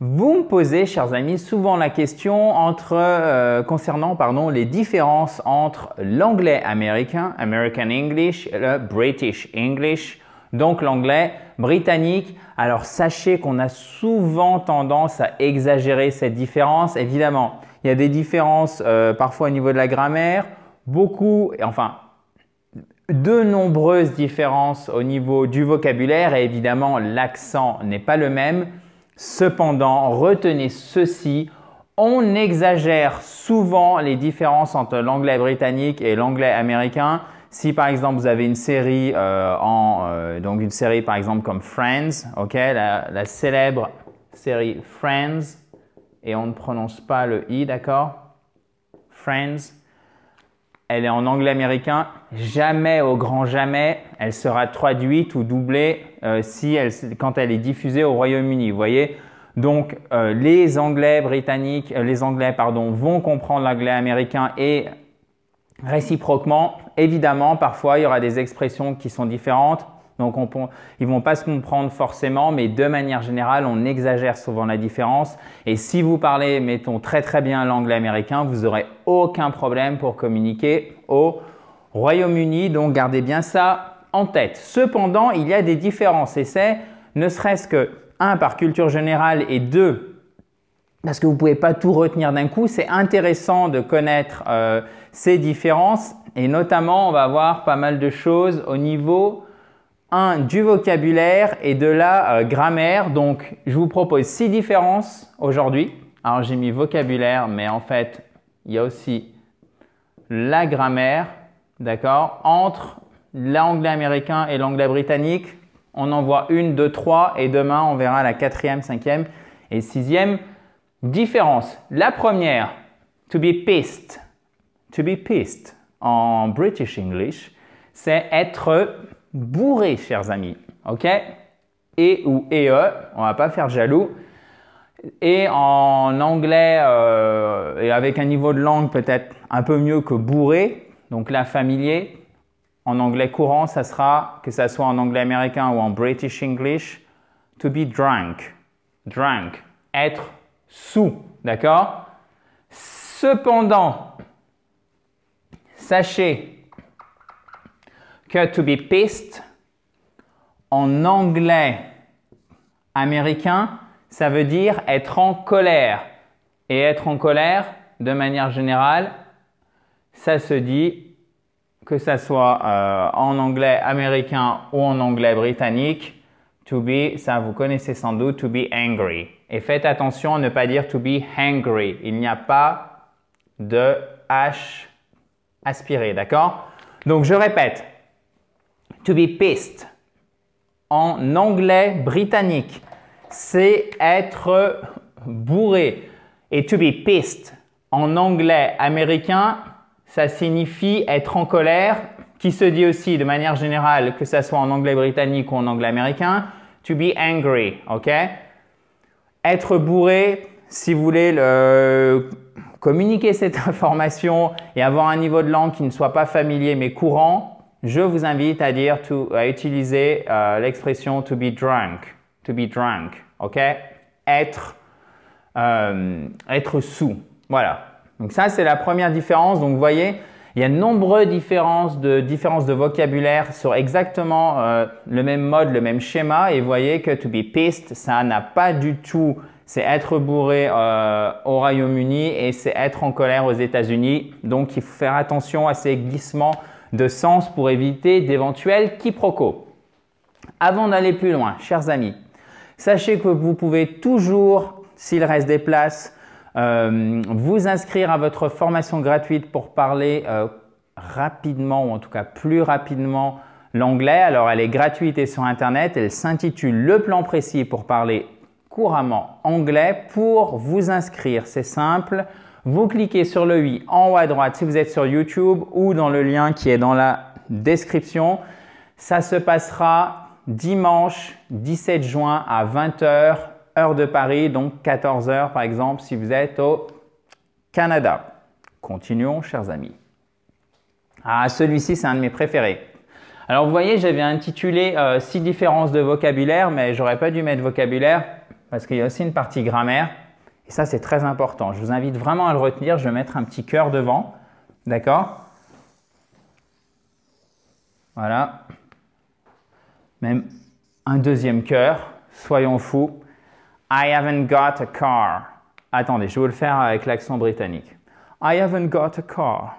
Vous me posez, chers amis, souvent la question euh, concernant les différences entre l'anglais américain, American English, et le British English, donc l'anglais britannique. Alors sachez qu'on a souvent tendance à exagérer cette différence, évidemment. Il y a des différences euh, parfois au niveau de la grammaire, beaucoup, enfin, de nombreuses différences au niveau du vocabulaire et évidemment l'accent n'est pas le même. Cependant, retenez ceci, on exagère souvent les différences entre l'anglais britannique et l'anglais américain. Si par exemple vous avez une série euh, euh, donc une série par exemple comme Friends, la célèbre série Friends, et on ne prononce pas le i, d'accord? Friends. Elle est en anglais américain. Jamais, au grand jamais, elle sera traduite ou doublée euh, quand elle est diffusée au Royaume-Uni. Vous voyez Donc, euh, les Anglais britanniques, euh, les Anglais, pardon, vont comprendre l'anglais américain et réciproquement, évidemment, parfois, il y aura des expressions qui sont différentes. Donc ils ils vont pas se comprendre forcément, mais de manière générale, on exagère souvent la différence. Et si vous parlez, mettons, très très bien l'anglais américain, vous n'aurez aucun problème pour communiquer au Royaume-Uni. Donc gardez bien ça en tête. Cependant, il y a des différences et c'est ne serait-ce que, un, par culture générale et deux, parce que vous ne pouvez pas tout retenir d'un coup, c'est intéressant de connaître euh, ces différences et notamment on va voir pas mal de choses au niveau un, Du vocabulaire et de la euh, grammaire. Donc, je vous propose six différences aujourd'hui. Alors, j'ai mis vocabulaire, mais en fait, il y a aussi la grammaire, d'accord Entre l'anglais américain et l'anglais britannique, on en voit une, deux, trois, et demain, on verra la quatrième, cinquième et sixième différence. La première, to be pissed. To be pissed en British English, c'est être bourré, chers amis. OK Et ou et e, on va pas faire jaloux. Et en anglais, euh, et avec un niveau de langue peut-être un peu mieux que bourré, donc là familier, en anglais courant, ça sera, que ça soit en anglais américain ou en British English, to be drunk. Drunk, être sous, d'accord Cependant, sachez que to be pissed, en anglais américain, ça veut dire être en colère. Et être en colère, de manière générale, ça se dit, que ça soit euh, en anglais américain ou en anglais britannique, to be, ça vous connaissez sans doute, to be angry. Et faites attention à ne pas dire to be hangry. Il n'y a pas de H aspiré, d'accord Donc je répète, to be pissed en anglais britannique, c'est être bourré. Et to be pissed en anglais américain, ça signifie être en colère, qui se dit aussi de manière générale, que ce soit en anglais britannique ou en anglais américain, to be angry, ok Être bourré, si vous voulez communiquer cette information et avoir un niveau de langue qui ne soit pas familier mais courant, je vous invite à dire, à utiliser euh, l'expression to be drunk, to be drunk, ok Être, euh, être sous, voilà. Donc ça, c'est la première différence. Donc vous voyez, il y a de nombreuses différences de, de vocabulaire sur exactement euh, le même mode, le même schéma. Et vous voyez que to be pissed, ça n'a pas du tout, c'est être bourré au Royaume-Uni et c'est être en colère aux États-Unis. Donc il faut faire attention à ces glissements de sens pour éviter d'éventuels quiproquos. Avant d'aller plus loin, chers amis, sachez que vous pouvez toujours, s'il reste des places, euh, vous inscrire à votre formation gratuite pour parler euh, rapidement ou en tout cas plus rapidement l'anglais. Alors elle est gratuite et sur Internet. Elle s'intitule Le plan précis pour parler couramment anglais. Pour vous inscrire, c'est simple. Vous cliquez sur le oui en haut à droite si vous êtes sur YouTube ou dans le lien qui est dans la description. Ça se passera dimanche 17 juin à 20h, heure de Paris, donc 14h par exemple si vous êtes au Canada. Continuons, chers amis. Ah, celui-ci, c'est un de mes préférés. Alors, vous voyez, j'avais intitulé 6 euh, Six différences de vocabulaire, mais j'aurais pas dû mettre vocabulaire parce qu'il y a aussi une partie grammaire. Et ça, c'est très important. Je vous invite vraiment à le retenir. Je vais mettre un petit cœur devant. D'accord Voilà. Même un deuxième cœur. Soyons fous. I haven't got a car. Attendez, je vais le faire avec l'accent britannique. I haven't got a car.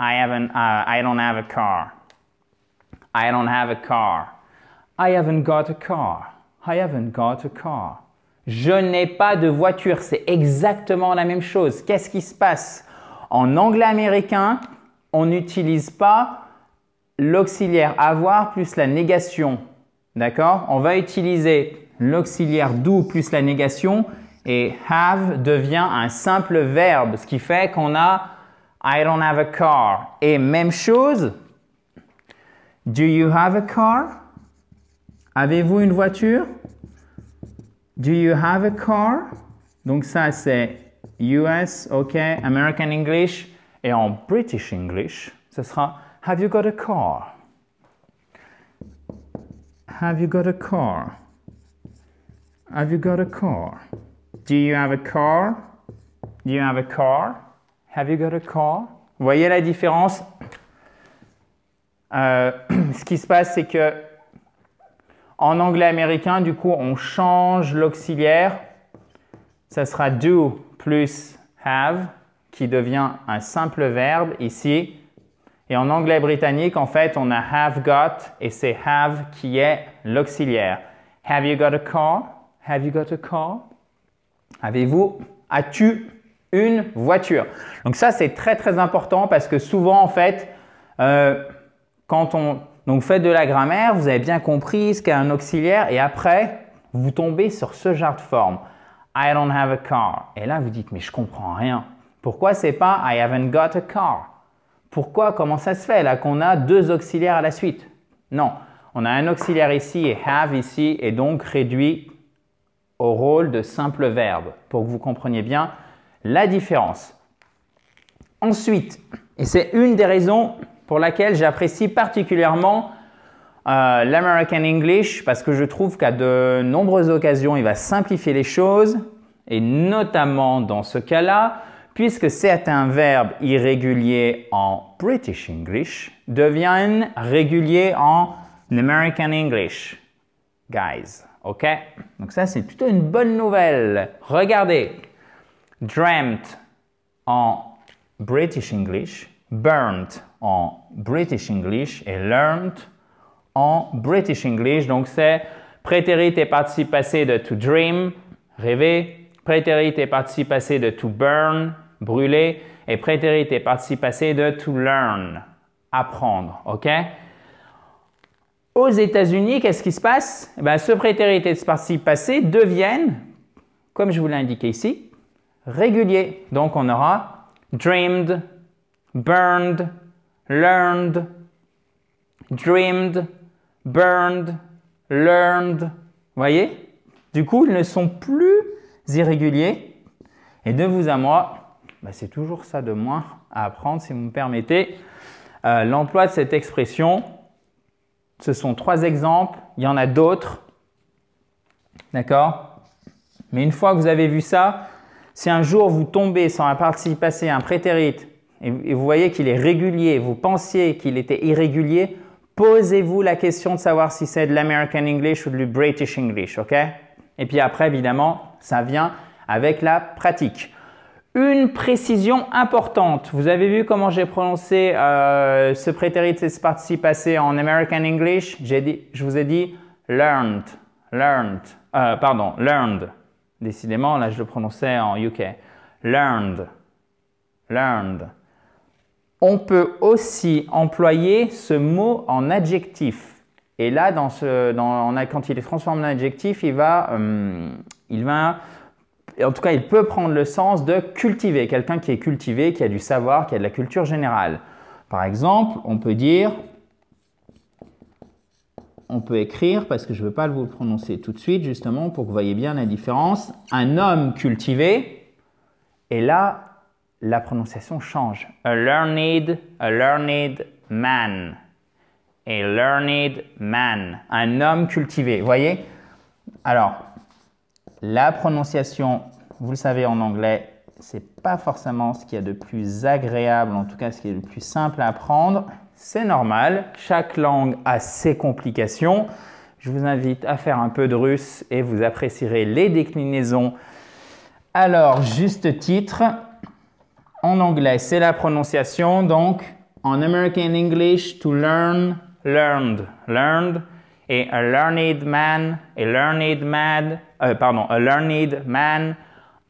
I haven't. Uh, I don't have a car. I don't have a car. I haven't got a car. I haven't got a car. Je n'ai pas de voiture. C'est exactement la même chose. Qu'est-ce qui se passe En anglais américain, on n'utilise pas l'auxiliaire avoir plus la négation. D'accord On va utiliser l'auxiliaire do plus la négation et have devient un simple verbe, ce qui fait qu'on a I don't have a car. Et même chose, do you have a car Avez-vous une voiture Do you have a car? Donc ça c'est US, OK, American English. Et en British English, ce sera Have you got a car? Have you got a car? Have you got a car? Do you have a car? Do you have a car? Have you got a car? Vous voyez la différence? Euh, ce qui se passe, c'est que en anglais américain, du coup, on change l'auxiliaire. Ça sera do plus have qui devient un simple verbe ici. Et en anglais britannique, en fait, on a have got et c'est have qui est l'auxiliaire. Have you got a car? Have you got a car? Avez-vous, as-tu une voiture? Donc ça, c'est très très important parce que souvent, en fait, euh, quand on donc faites de la grammaire, vous avez bien compris ce qu'est un auxiliaire et après, vous tombez sur ce genre de forme. I don't have a car. Et là, vous dites, mais je comprends rien. Pourquoi c'est pas I haven't got a car Pourquoi Comment ça se fait là qu'on a deux auxiliaires à la suite Non, on a un auxiliaire ici et have ici et donc réduit au rôle de simple verbe pour que vous compreniez bien la différence. Ensuite, et c'est une des raisons pour laquelle j'apprécie particulièrement euh, l'American English parce que je trouve qu'à de nombreuses occasions, il va simplifier les choses, et notamment dans ce cas-là, puisque certains verbes irréguliers en British English deviennent réguliers en American English. Guys, ok Donc ça, c'est plutôt une bonne nouvelle. Regardez, dreamt en British English burnt en British English et learned en British English. Donc, c'est prétérit et participe passé de to dream, rêver, prétérit et participe passé de to burn, brûler, et prétérit et participe passé de to learn, apprendre. OK? Aux États-Unis, qu'est-ce qui se passe? Eh ben, ce prétérit et ce participe passé deviennent, comme je vous l'ai indiqué ici, réguliers. Donc, on aura dreamed, burned, learned, dreamed, burned, learned. Voyez Du coup, ils ne sont plus irréguliers. Et de vous à moi, bah, c'est toujours ça de moi à apprendre, si vous me permettez. Euh, l'emploi de cette expression, ce sont trois exemples. Il y en a d'autres. D'accord Mais une fois que vous avez vu ça, si un jour vous tombez sans un participe passé, un prétérite, et, vous voyez qu'il est régulier, vous pensiez qu'il était irrégulier, posez-vous la question de savoir si c'est de l'American English ou du British English, ok Et puis après, évidemment, ça vient avec la pratique. Une précision importante. Vous avez vu comment j'ai prononcé euh, ce prétérit de ce participe passé en American English dit, Je vous ai dit learned, learned, euh, pardon, learned. Décidément, là, je le prononçais en UK. Learned, learned. On peut aussi employer ce mot en adjectif. Et là, quand il est transformé en adjectif, il va, euh, il va, en tout cas, il peut prendre le sens de cultiver. Quelqu'un qui est cultivé, qui a du savoir, qui a de la culture générale. Par exemple, on peut dire, on peut écrire, parce que je ne veux pas vous le prononcer tout de suite, justement, pour que vous voyez bien la différence. Un homme cultivé, et là, la prononciation change. A learned, a learned man. A learned man. Un homme cultivé. Vous voyez Alors, la prononciation, vous le savez en anglais, c'est pas forcément ce qu'il y a de plus agréable, en tout cas ce qui est le plus simple à apprendre. C'est normal, chaque langue a ses complications. Je vous invite à faire un peu de russe et vous apprécierez les déclinaisons. Alors, juste titre, en anglais. C'est la prononciation. Donc, en American English, to learn, learned, learned. Et a learned man, a learned man, euh, pardon, a learned man,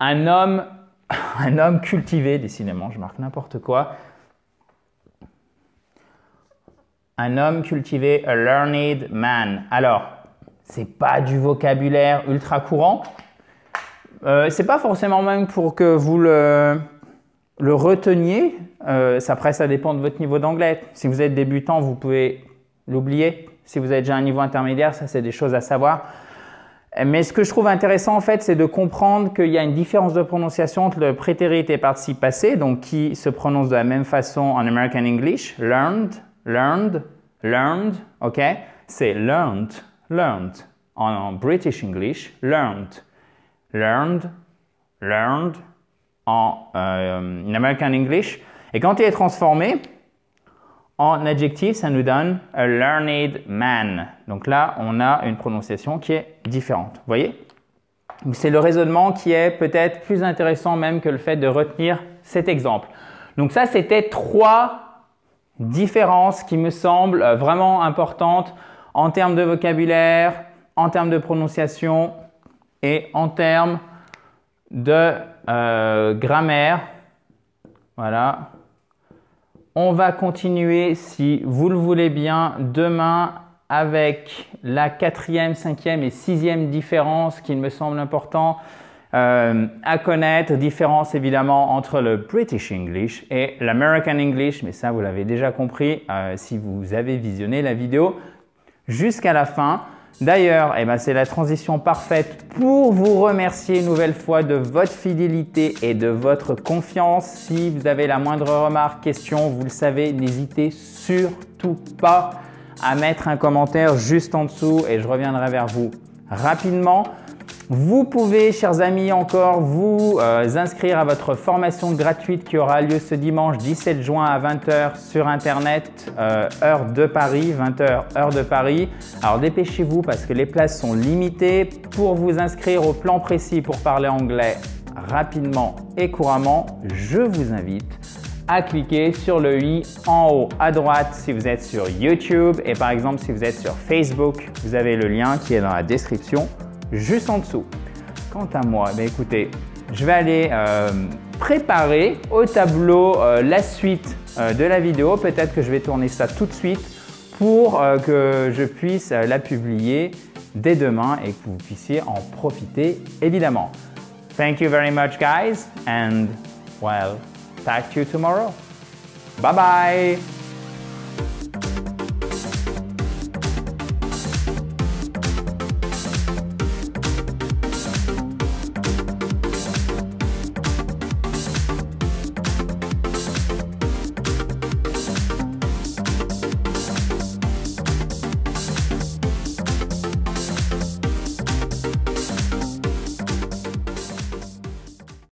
un homme, un homme cultivé, décidément, je marque n'importe quoi. Un homme cultivé, a learned man. Alors, c'est pas du vocabulaire ultra courant. Euh, c'est pas forcément même pour que vous le, le reteniez, euh, ça après ça dépend de votre niveau d'anglais. Si vous êtes débutant, vous pouvez l'oublier. Si vous êtes déjà à un niveau intermédiaire, ça c'est des choses à savoir. Mais ce que je trouve intéressant en fait, c'est de comprendre qu'il y a une différence de prononciation entre le prétérit et participe passé, donc qui se prononce de la même façon en American English, learned, learned, learned, ok C'est learned, learned. En, en British English, learned, learned, learned en euh, American English. Et quand il est transformé en adjectif, ça nous donne a learned man. Donc là, on a une prononciation qui est différente. Vous voyez C'est le raisonnement qui est peut-être plus intéressant même que le fait de retenir cet exemple. Donc ça, c'était trois différences qui me semblent euh, vraiment importantes en termes de vocabulaire, en termes de prononciation et en termes de euh, grammaire. Voilà. On va continuer, si vous le voulez bien, demain avec la quatrième, cinquième et sixième différence qu'il me semble important euh, à connaître. Différence évidemment entre le British English et l'American English, mais ça vous l'avez déjà compris euh, si vous avez visionné la vidéo jusqu'à la fin. D'ailleurs, eh ben, c'est la transition parfaite pour vous remercier une nouvelle fois de votre fidélité et de votre confiance. Si vous avez la moindre remarque, question, vous le savez, n'hésitez surtout pas à mettre un commentaire juste en dessous et je reviendrai vers vous rapidement. Vous pouvez, chers amis, encore vous euh, inscrire à votre formation gratuite qui aura lieu ce dimanche 17 juin à 20h sur Internet, euh, heure de Paris, 20h, heure de Paris. Alors dépêchez-vous parce que les places sont limitées. Pour vous inscrire au plan précis pour parler anglais rapidement et couramment, je vous invite à cliquer sur le i en haut à droite si vous êtes sur YouTube et par exemple si vous êtes sur Facebook, vous avez le lien qui est dans la description juste en dessous. Quant à moi, ben écoutez, je vais aller euh, préparer au tableau euh, la suite euh, de la vidéo. Peut-être que je vais tourner ça tout de suite pour que je puisse la publier dès demain et que vous puissiez en profiter évidemment. Thank you very much guys and well, talk to you tomorrow. Bye bye